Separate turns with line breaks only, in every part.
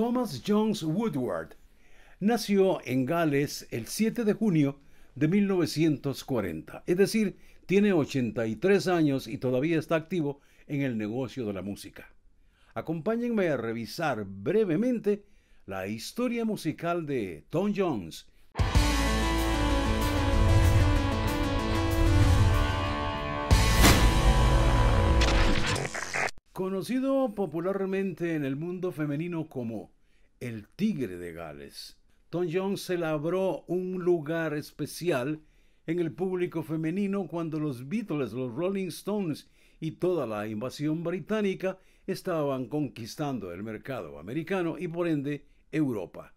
Thomas Jones Woodward nació en Gales el 7 de junio de 1940, es decir, tiene 83 años y todavía está activo en el negocio de la música. Acompáñenme a revisar brevemente la historia musical de Tom Jones Conocido popularmente en el mundo femenino como el Tigre de Gales, Tom Jones se labró un lugar especial en el público femenino cuando los Beatles, los Rolling Stones y toda la invasión británica estaban conquistando el mercado americano y por ende Europa.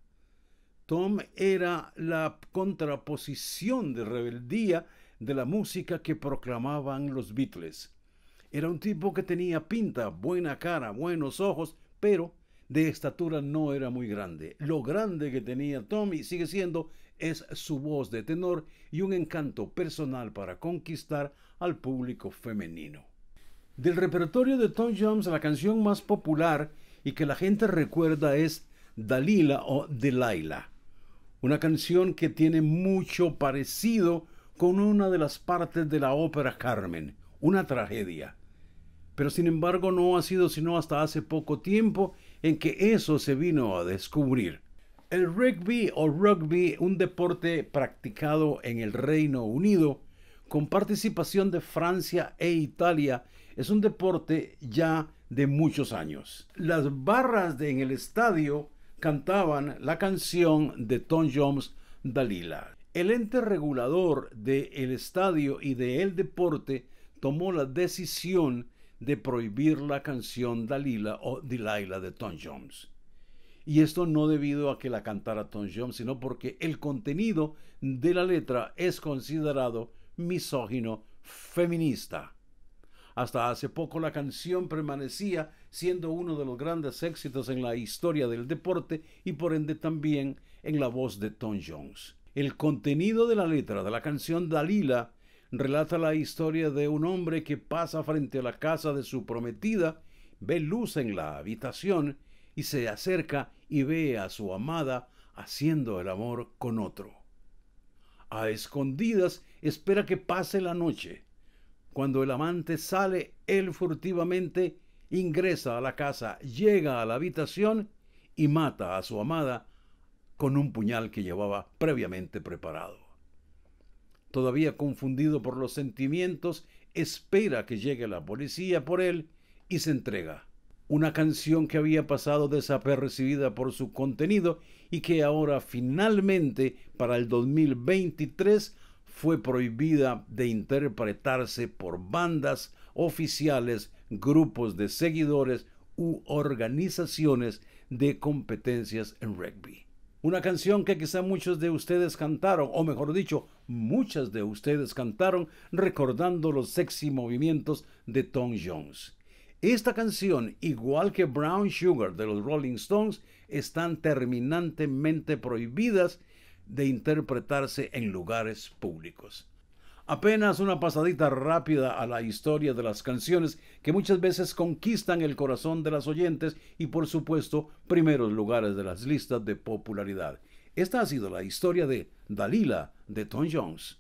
Tom era la contraposición de rebeldía de la música que proclamaban los Beatles. Era un tipo que tenía pinta, buena cara, buenos ojos, pero de estatura no era muy grande. Lo grande que tenía Tommy sigue siendo es su voz de tenor y un encanto personal para conquistar al público femenino. Del repertorio de Tom Jones, la canción más popular y que la gente recuerda es Dalila o Delilah, una canción que tiene mucho parecido con una de las partes de la ópera Carmen, una tragedia. Pero sin embargo no ha sido sino hasta hace poco tiempo en que eso se vino a descubrir. El rugby o rugby, un deporte practicado en el Reino Unido, con participación de Francia e Italia, es un deporte ya de muchos años. Las barras en el estadio cantaban la canción de Tom Jones, Dalila. El ente regulador del estadio y del deporte tomó la decisión de prohibir la canción Dalila o Delilah de Tom Jones. Y esto no debido a que la cantara Tom Jones, sino porque el contenido de la letra es considerado misógino feminista. Hasta hace poco la canción permanecía siendo uno de los grandes éxitos en la historia del deporte y por ende también en la voz de Tom Jones. El contenido de la letra de la canción Dalila relata la historia de un hombre que pasa frente a la casa de su prometida, ve luz en la habitación y se acerca y ve a su amada haciendo el amor con otro. A escondidas espera que pase la noche. Cuando el amante sale, él furtivamente ingresa a la casa, llega a la habitación y mata a su amada con un puñal que llevaba previamente preparado todavía confundido por los sentimientos, espera que llegue la policía por él y se entrega. Una canción que había pasado desapercibida por su contenido y que ahora finalmente para el 2023 fue prohibida de interpretarse por bandas oficiales, grupos de seguidores u organizaciones de competencias en rugby. Una canción que quizá muchos de ustedes cantaron, o mejor dicho, muchas de ustedes cantaron recordando los sexy movimientos de Tom Jones. Esta canción, igual que Brown Sugar de los Rolling Stones, están terminantemente prohibidas de interpretarse en lugares públicos. Apenas una pasadita rápida a la historia de las canciones que muchas veces conquistan el corazón de las oyentes y por supuesto primeros lugares de las listas de popularidad. Esta ha sido la historia de Dalila de Tom Jones.